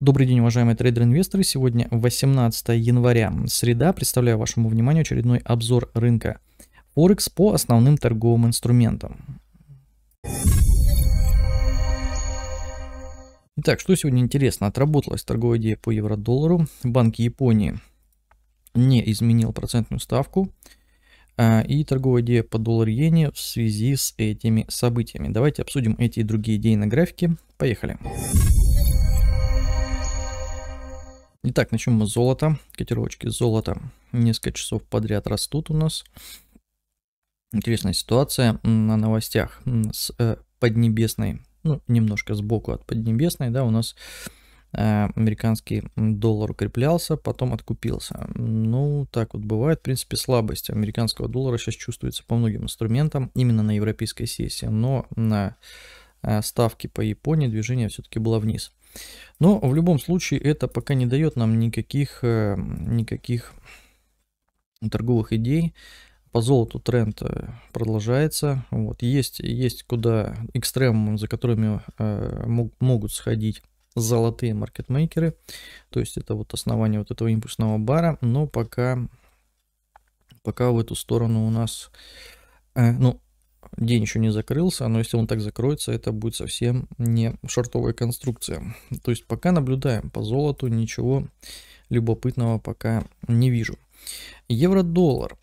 Добрый день, уважаемые трейдеры-инвесторы. Сегодня 18 января, среда. Представляю вашему вниманию очередной обзор рынка Forex по основным торговым инструментам. Итак, что сегодня интересно? Отработалась торговая идея по евро-доллару. Банк Японии не изменил процентную ставку. А, и торговая идея по доллар-иене в связи с этими событиями. Давайте обсудим эти и другие идеи на графике. Поехали. Поехали. Итак, начнем мы с золота. Котировочки золота несколько часов подряд растут у нас. Интересная ситуация на новостях с э, Поднебесной, ну, немножко сбоку от Поднебесной, да, у нас э, американский доллар укреплялся, потом откупился. Ну, так вот бывает, в принципе, слабость американского доллара сейчас чувствуется по многим инструментам, именно на европейской сессии, но на э, ставки по Японии движение все-таки было вниз. Но в любом случае это пока не дает нам никаких, э, никаких торговых идей. По золоту тренд э, продолжается. Вот. Есть, есть куда экстремум, за которыми э, мог, могут сходить золотые маркетмейкеры. То есть это вот основание вот этого импульсного бара. Но пока, пока в эту сторону у нас... Э, ну, День еще не закрылся, но если он так закроется, это будет совсем не шортовая конструкция. То есть пока наблюдаем по золоту, ничего любопытного пока не вижу. Евро-доллар.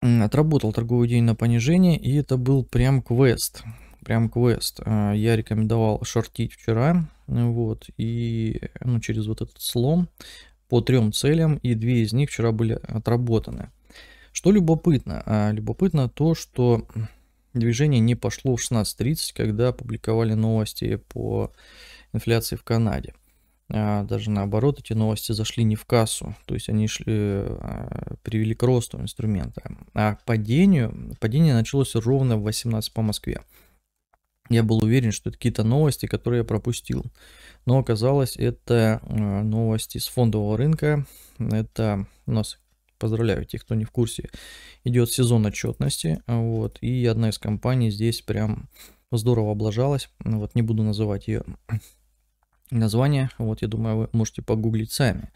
Отработал торговый день на понижение, и это был прям квест. Прям квест. А, я рекомендовал шортить вчера, вот, и ну, через вот этот слом по трем целям, и две из них вчера были отработаны. Что любопытно? А, любопытно то, что движение не пошло в 16.30, когда опубликовали новости по инфляции в Канаде. А, даже наоборот, эти новости зашли не в кассу, то есть они шли, а, привели к росту инструмента. А к падению, падение началось ровно в 18 по Москве. Я был уверен, что это какие-то новости, которые я пропустил. Но оказалось, это новости с фондового рынка. Это у нас Поздравляю тех, кто не в курсе. Идет сезон отчетности, вот, и одна из компаний здесь прям здорово облажалась. Вот, не буду называть ее название, вот, я думаю, вы можете погуглить сами.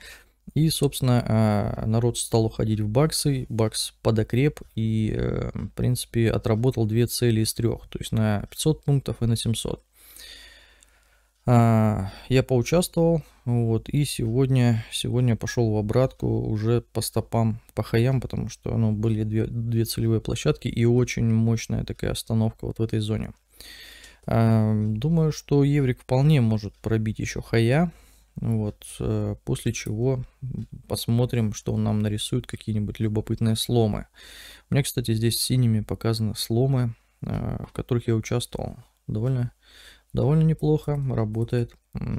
И, собственно, а, народ стал уходить в баксы, бакс подокреп и, э, в принципе, отработал две цели из трех, то есть на 500 пунктов и на 700. А, я поучаствовал, вот, и сегодня, сегодня пошел в обратку уже по стопам, по хаям, потому что, ну, были две, две целевые площадки и очень мощная такая остановка вот в этой зоне. А, думаю, что Еврик вполне может пробить еще хая, вот, э, после чего посмотрим, что он нам нарисует, какие-нибудь любопытные сломы. У меня, кстати, здесь синими показаны сломы, э, в которых я участвовал. Довольно довольно неплохо работает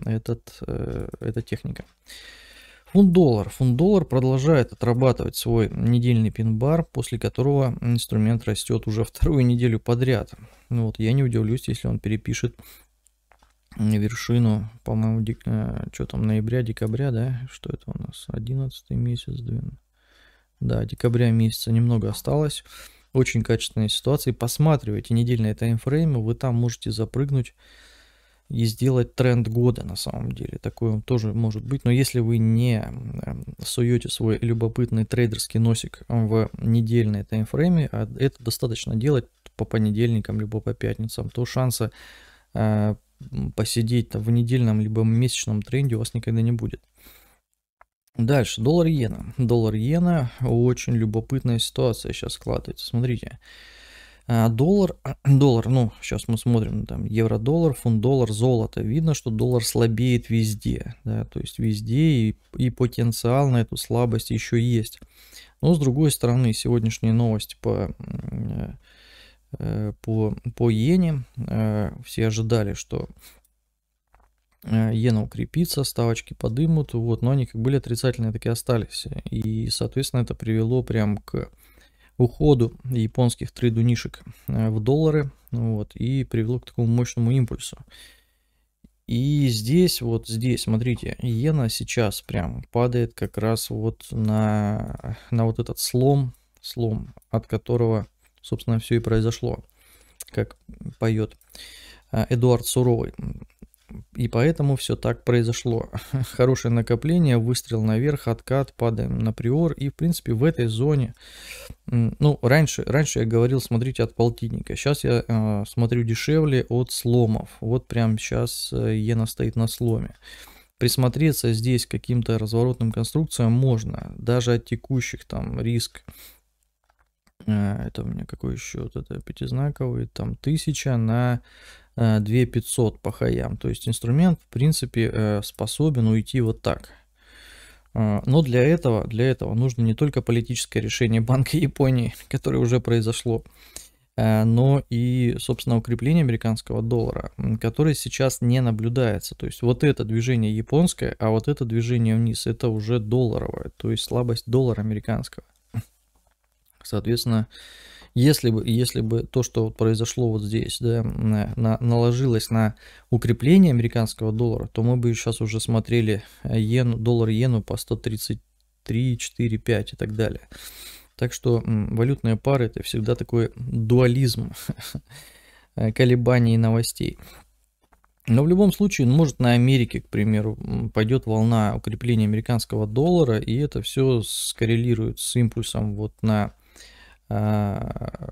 этот, э, эта техника. Фунт-доллар. Фунт-доллар продолжает отрабатывать свой недельный пин-бар, после которого инструмент растет уже вторую неделю подряд. Ну вот, я не удивлюсь, если он перепишет вершину, по-моему, дек... Э, что там, ноября, декабря, да? Что это у нас? 11 месяц, 12... Да, декабря месяца немного осталось очень качественные ситуации. Посматривайте недельные таймфреймы, вы там можете запрыгнуть и сделать тренд года на самом деле. Такое тоже может быть. Но если вы не эм, суете свой любопытный трейдерский носик в недельные таймфреймы, а это достаточно делать по понедельникам, либо по пятницам, то шанса э, посидеть в недельном либо месячном тренде у вас никогда не будет. Дальше, доллар иена. Доллар иена, очень любопытная ситуация сейчас складывается. Смотрите, а, доллар, доллар, ну, сейчас мы смотрим, ну, там, евро-доллар, фунт-доллар, золото. Видно, что доллар слабеет везде, да, то есть везде и, и потенциал на эту слабость еще есть. Но, с другой стороны, сегодняшние новости по, э, э, по, по иене, э, все ожидали, что иена э, укрепится, ставочки подымут, вот, но они как были отрицательные, так и остались. И, соответственно, это привело прям к уходу японских трейдунишек э, в доллары, вот, и привело к такому мощному импульсу. И здесь, вот здесь, смотрите, иена сейчас прям падает как раз вот на, на вот этот слом, слом, от которого, собственно, все и произошло, как поет э, Эдуард Суровый. И поэтому все так произошло. Хорошее накопление, выстрел наверх, откат, падаем на приор. И, в принципе, в этой зоне... Ну, раньше, раньше я говорил, смотрите от полтинника. Сейчас я э, смотрю дешевле от сломов. Вот прям сейчас э, иена стоит на сломе. Присмотреться здесь каким-то разворотным конструкциям можно. Даже от текущих там риск э, это у меня какой еще вот это пятизнаковый, там тысяча на 2500 э, по хаям. То есть инструмент, в принципе, э, способен уйти вот так. Э, но для этого, для этого нужно не только политическое решение Банка Японии, которое уже произошло, но и, собственно, укрепление американского доллара, которое сейчас не наблюдается. То есть вот это движение японское, а вот это движение вниз, это уже долларовое, то есть слабость доллара американского. Соответственно, если бы, если бы то, что произошло вот здесь, да, э, на, наложилось на укрепление американского доллара, то мы бы сейчас уже смотрели иену, э, доллар иену по 133, 4, 5 и так далее. Так что валютные пары это всегда такой дуализм э, колебаний и новостей. Но в любом случае, ну, может на Америке, к примеру, пойдет волна укрепления американского доллара, и это все скоррелирует с импульсом вот на а,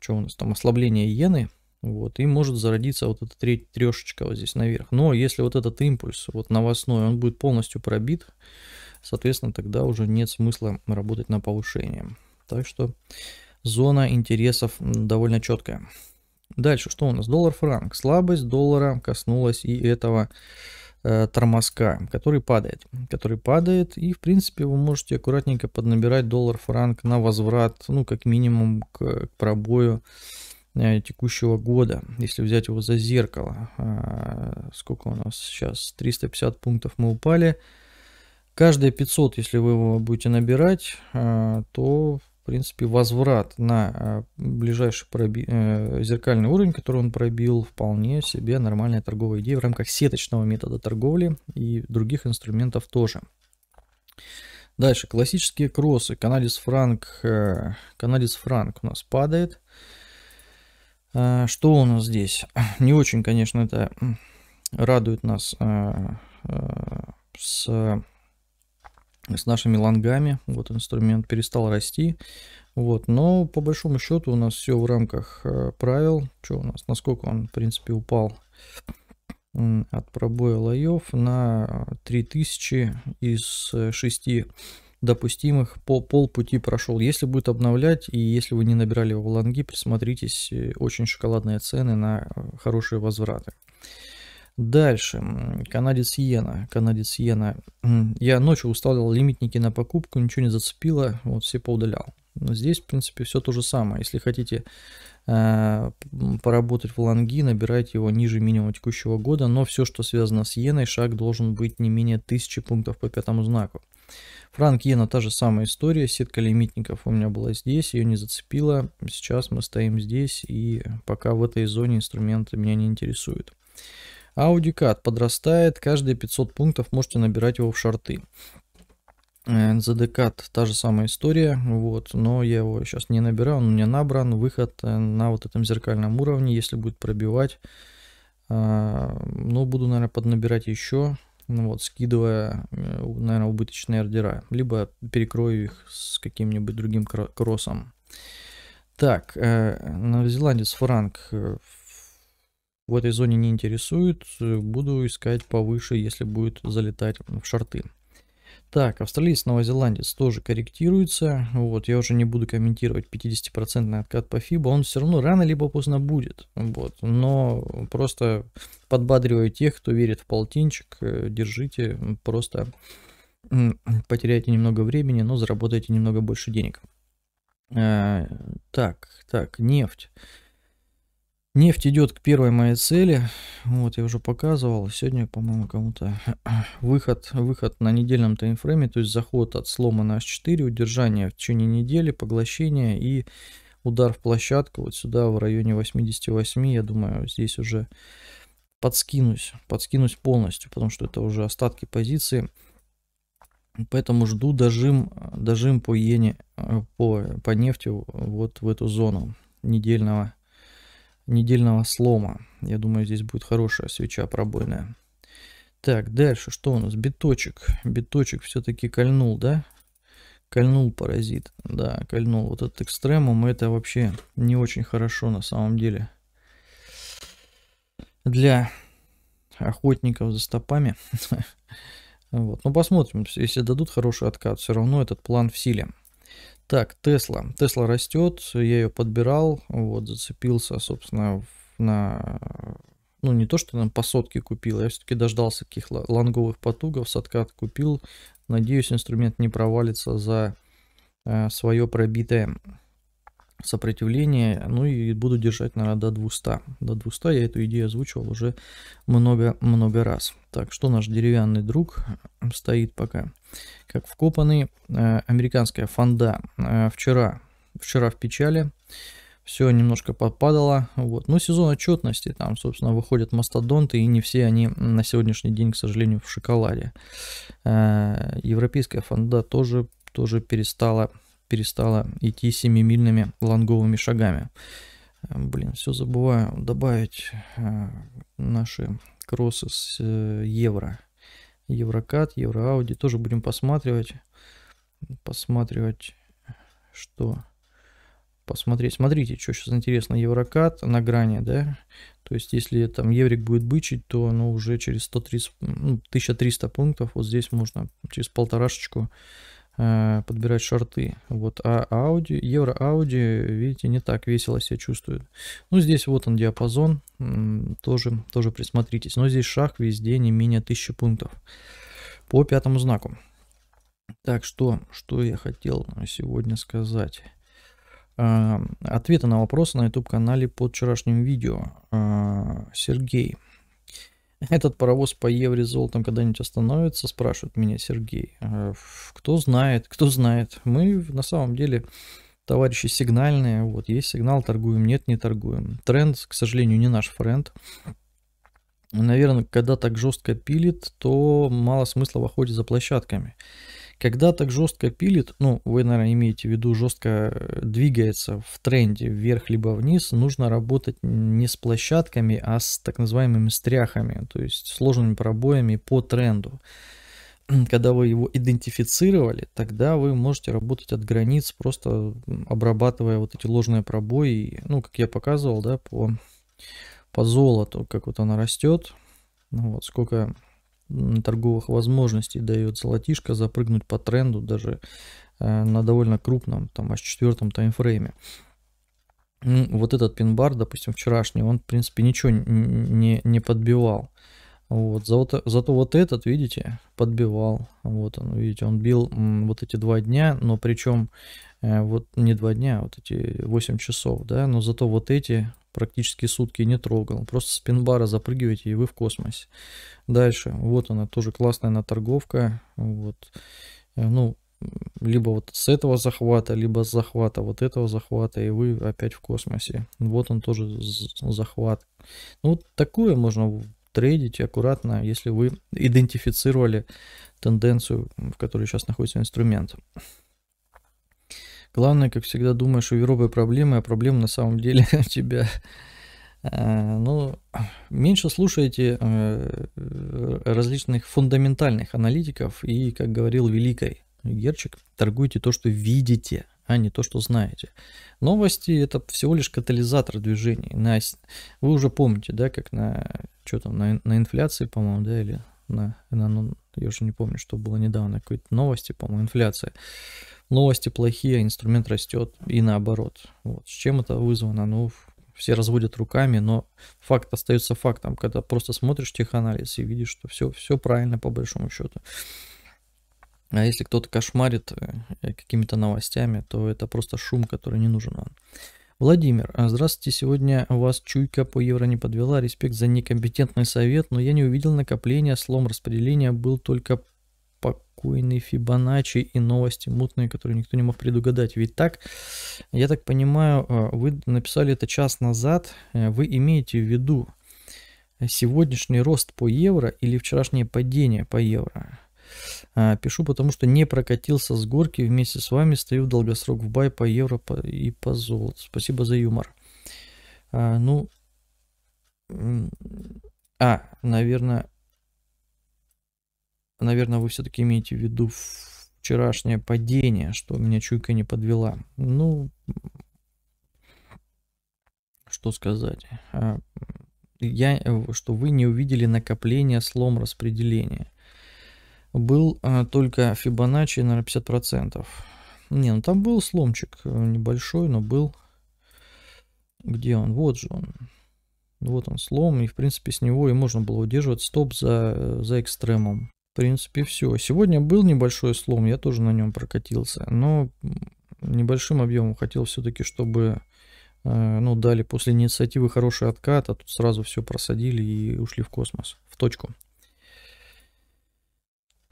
что у нас там, ослабление иены, вот, и может зародиться вот эта треть, трешечка вот здесь наверх. Но если вот этот импульс, вот новостной, он будет полностью пробит, соответственно, тогда уже нет смысла работать на повышение. Так что зона интересов довольно четкая. Дальше, что у нас? Доллар-франк. Слабость доллара коснулась и этого Э, тормозка, который падает, который падает, и в принципе вы можете аккуратненько поднабирать доллар-франк на возврат, ну как минимум к, к пробою э, текущего года, если взять его за зеркало. Э, сколько у нас сейчас? 350 пунктов мы упали. Каждые 500, если вы его будете набирать, э, то в принципе, возврат на э, ближайший проби... Э, зеркальный уровень, который он пробил, вполне себе нормальная торговая идея в рамках сеточного метода торговли и других инструментов тоже. Дальше, классические кроссы. Канадец франк, э, канадец франк у нас падает. Что у нас здесь? Не очень, конечно, это радует нас с с нашими лонгами. Вот инструмент перестал расти. Вот, но по большому счету у нас все в рамках э, правил. Что у нас, насколько он, в принципе, упал от пробоя лоев на 3000 из 6 э, допустимых по полпути прошел. Если будет обновлять, и если вы не набирали его в лонги, присмотритесь, э, очень шоколадные цены на хорошие возвраты. Дальше. Канадец Йена. Канадец Йена. Я ночью уставлял лимитники на покупку, ничего не зацепило, вот все поудалял. Но здесь, в принципе, все то же самое. Если хотите э, поработать в лонги, набирайте его ниже минимума текущего года, но все, что связано с иеной, шаг должен быть не менее 1000 пунктов по пятому знаку. Франк Йена, та же самая история, сетка лимитников у меня была здесь, ее не зацепила. Сейчас мы стоим здесь, и пока в этой зоне инструменты меня не интересуют. Аудикат подрастает, каждые 500 пунктов можете набирать его в шарты. Э, Задекат та же самая история, вот, но я его сейчас не набираю, он у меня набран, выход э, на вот этом зеркальном уровне, если будет пробивать, а, но ну, буду, наверное, поднабирать еще, ну вот, скидывая, э, наверное, убыточные ордера, либо перекрою их с каким-нибудь другим кроссом. Так, новозеландец Франк в этой зоне не интересует. Э, буду искать повыше, если будет залетать в шорты. Так, австралиец, новозеландец тоже корректируется. Вот, я уже не буду комментировать 50% откат по FIBA. Он все равно рано либо поздно будет. Вот, но просто подбадриваю тех, кто верит в полтинчик. Э, держите, просто потеряете немного времени, но заработаете немного больше денег. Э, так, так, нефть. Нефть идет к первой моей цели. Вот, я уже показывал. Сегодня, по-моему, кому-то выход, выход на недельном таймфрейме, то есть заход от слома на H4, удержание в течение недели, поглощение и удар в площадку вот сюда в районе 88. Я думаю, здесь уже подскинусь, подскинусь полностью, потому что это уже остатки позиции. Поэтому жду дожим, дожим по иене, э, по, по нефти вот в эту зону недельного недельного слома. Я думаю, здесь будет хорошая свеча пробойная. Так, дальше что у нас? Биточек. Биточек все-таки кольнул, да? Кольнул паразит. Да, кольнул вот этот экстремум. Это вообще не очень хорошо на самом деле. Для охотников за стопами. Вот. Ну, посмотрим. Если дадут хороший откат, все равно этот план в силе. Так, Тесла. Тесла растет, я ее подбирал, вот, зацепился, собственно, на... Ну, не то, что там по сотке купил, я все-таки дождался каких лонговых потугов, с купил. Надеюсь, инструмент не провалится за э, свое пробитое сопротивление, ну и буду держать, наверное, до 200. До 200 я эту идею озвучивал уже много-много раз. Так, что наш деревянный друг э, стоит пока как вкопанный. Э, американская фонда э, вчера, вчера в печали, все немножко попадало. Вот. Но ну, сезон отчетности, там, собственно, выходят мастодонты, и не все они на сегодняшний день, к сожалению, в шоколаде. Европейская фонда тоже, тоже перестала перестала идти семимильными лонговыми шагами. Э, блин, все забываю добавить э, наши кроссы с э, евро. Еврокат, Евроауди тоже будем посматривать. Посматривать, что посмотреть. Смотрите, что сейчас интересно, еврокат на грани, да? То есть, если там еврик будет бычить, то оно уже через 130, ну, 1300 пунктов, вот здесь можно через полторашечку Э, подбирать шорты. Вот. А Audi, Euro Audi, видите, не так весело себя чувствует. Ну, здесь вот он диапазон, тоже, тоже присмотритесь. Но здесь шаг везде не менее 1000 пунктов по пятому знаку. Так что, что я хотел сегодня сказать. А, ответы на вопросы на YouTube-канале под вчерашним видео. А, Сергей этот паровоз по евре с когда-нибудь остановится, спрашивает меня Сергей. Э, кто знает, кто знает. Мы на самом деле товарищи сигнальные. Вот есть сигнал, торгуем, нет, не торгуем. Тренд, к сожалению, не наш френд. Наверное, когда так жестко пилит, то мало смысла в охоте за площадками. Когда так жестко пилит, ну, вы, наверное, имеете в виду жестко э, двигается в тренде вверх либо вниз, нужно работать не с площадками, а с так называемыми стряхами, то есть сложными пробоями по тренду. Когда вы его идентифицировали, тогда вы можете работать от границ, просто обрабатывая вот эти ложные пробои, ну, как я показывал, да, по, по золоту, как вот она растет, ну, вот сколько торговых возможностей дает золотишко запрыгнуть по тренду даже э, на довольно крупном, там, аж четвертом таймфрейме. Ну, вот этот пин-бар, допустим, вчерашний, он, в принципе, ничего не, не подбивал. Вот, зато, зато вот этот, видите, подбивал. Вот он, видите, он бил вот эти два дня, но причем э, вот не два дня, а вот эти 8 часов, да, но зато вот эти практически сутки не трогал. Просто с пинбара запрыгиваете, и вы в космосе. Дальше, вот она, тоже классная на торговка. Вот, э, ну, либо вот с этого захвата, либо с захвата вот этого захвата, и вы опять в космосе. Вот он тоже захват. Ну, вот такое можно трейдите аккуратно, если вы идентифицировали тенденцию, в которой сейчас находится инструмент. Главное, как всегда, думаешь у Европы проблемы, а проблемы на самом деле у тебя. Э, ну, меньше слушайте э, различных фундаментальных аналитиков и, как говорил великий Герчик, торгуйте то, что видите – а не то, что знаете. Новости – это всего лишь катализатор движений. На, вы уже помните, да, как на, что там, на, на инфляции, по-моему, да, или на, на ну, я уже не помню, что было недавно, какие-то новости, по-моему, инфляция. Новости плохие, инструмент растет и наоборот. Вот. С чем это вызвано? Ну, все разводят руками, но факт остается фактом, когда просто смотришь теханализ и видишь, что все, все правильно по большому счету. А если кто-то кошмарит э, какими-то новостями, то это просто шум, который не нужен вам. Владимир, а, здравствуйте, сегодня вас чуйка по евро не подвела, респект за некомпетентный совет, но я не увидел накопления, слом распределения, был только покойный Фибоначчи и новости мутные, которые никто не мог предугадать. Ведь так, я так понимаю, а, вы написали это час назад, э, вы имеете в виду э, сегодняшний рост по евро или вчерашнее падение по евро? А, пишу, потому что не прокатился с горки. Вместе с вами стою в долгосрок в бай по евро и по золоту. Спасибо за юмор. А, ну, а, наверное, наверное, вы все-таки имеете в виду вчерашнее падение, что меня чуйка не подвела. Ну, что сказать? А, я, э, что вы не увидели накопление слом распределения был а, только Фибоначчи, на 50%. Не, ну там был сломчик э, небольшой, но был... Где он? Вот же он. Вот он слом, и в принципе с него и можно было удерживать стоп за, э, за экстремом. В принципе, все. Сегодня был небольшой слом, я тоже на нем прокатился, но небольшим объемом хотел все-таки, чтобы э, ну, дали после инициативы хороший откат, а тут сразу все просадили и ушли в космос, в точку.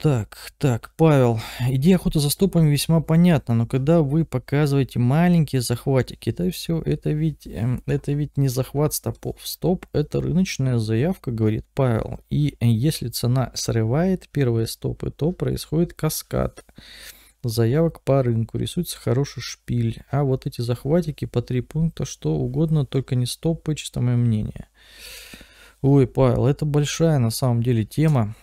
Так, так, Павел, идея охоты за стопами весьма понятна, но когда вы показываете маленькие захватики, это все, это ведь, эм, это ведь не захват стопов. Стоп – это рыночная заявка, говорит Павел. И э, если цена срывает первые стопы, то происходит каскад заявок по рынку, рисуется хороший шпиль. А вот эти захватики по три пункта, что угодно, только не стопы, чисто мое мнение. Ой, Павел, это большая на самом деле тема.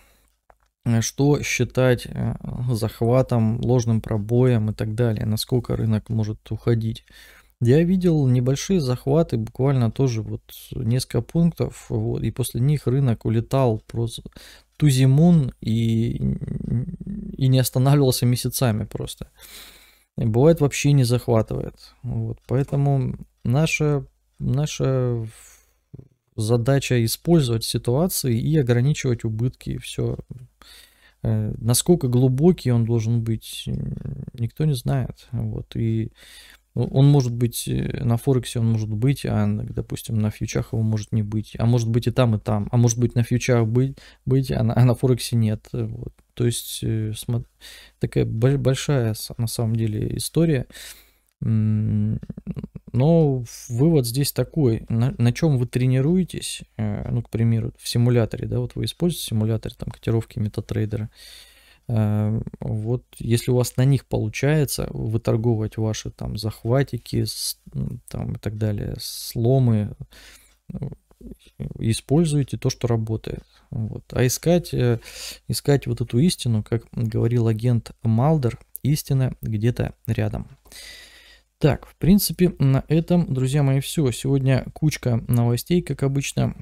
Э, что считать э, захватом, ложным пробоем и так далее, насколько рынок может уходить. Я видел небольшие захваты, буквально тоже вот несколько пунктов, вот, и после них рынок улетал просто тузимун и, и не останавливался месяцами просто. И бывает вообще не захватывает. Вот, поэтому наша, наша задача использовать ситуации и ограничивать убытки. Все. Э, насколько глубокий он должен быть, э, никто не знает. Вот. И он может быть э, на Форексе, он может быть, а, допустим, на фьючах его может не быть. А может быть и там, и там. А может быть на фьючах быть, быть а, на, а на Форексе нет. Вот. То есть такая большая на самом деле история. Но ну, вывод здесь такой, на, на чем вы тренируетесь, э, ну, к примеру, в симуляторе, да, вот вы используете симулятор, там, котировки метатрейдера, э, вот если у вас на них получается выторговать ваши там захватики там, и так далее, сломы, используйте то, что работает. Вот. А искать, э, искать вот эту истину, как говорил агент Малдер, истина где-то рядом. Так, в принципе, на этом, друзья мои, все. Сегодня кучка новостей, как обычно.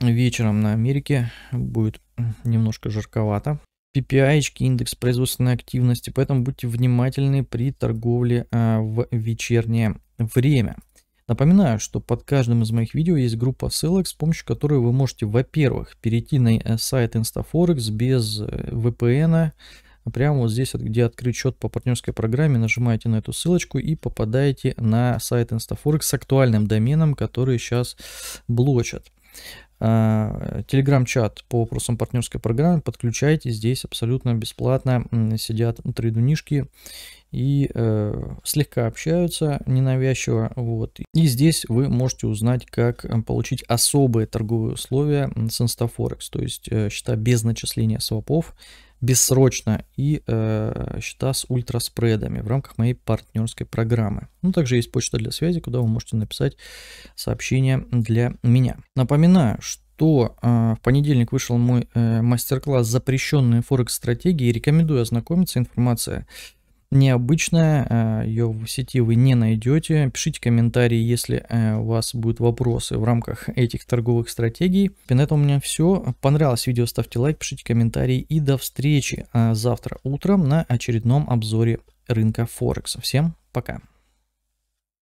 Вечером на Америке будет немножко жарковато. PPI, индекс производственной активности, поэтому будьте внимательны при торговле а, в вечернее время. Напоминаю, что под каждым из моих видео есть группа ссылок, с помощью которой вы можете, во-первых, перейти на э, сайт InstaForex без э, VPN, -а, а прямо вот здесь, где открыть счет по партнерской программе, нажимаете на эту ссылочку и попадаете на сайт InstaForex с актуальным доменом, который сейчас блочат. А, телеграм-чат по вопросам партнерской программы подключайте, здесь абсолютно бесплатно сидят трейдунишки и э, слегка общаются ненавязчиво. Вот. И здесь вы можете узнать, как э, получить особые торговые условия с InstaForex, то есть э, счета без начисления свопов, бессрочно и э, счета с ультраспредами в рамках моей партнерской программы. Ну, также есть почта для связи, куда вы можете написать сообщение для меня. Напоминаю, что э, в понедельник вышел мой э, мастер-класс «Запрещенные форекс-стратегии». Рекомендую ознакомиться. Информация необычная, э, ее в сети вы не найдете. Пишите комментарии, если э, у вас будут вопросы в рамках этих торговых стратегий. И на этом у меня все. Понравилось видео, ставьте лайк, пишите комментарии и до встречи э, завтра утром на очередном обзоре рынка Форекс. Всем пока!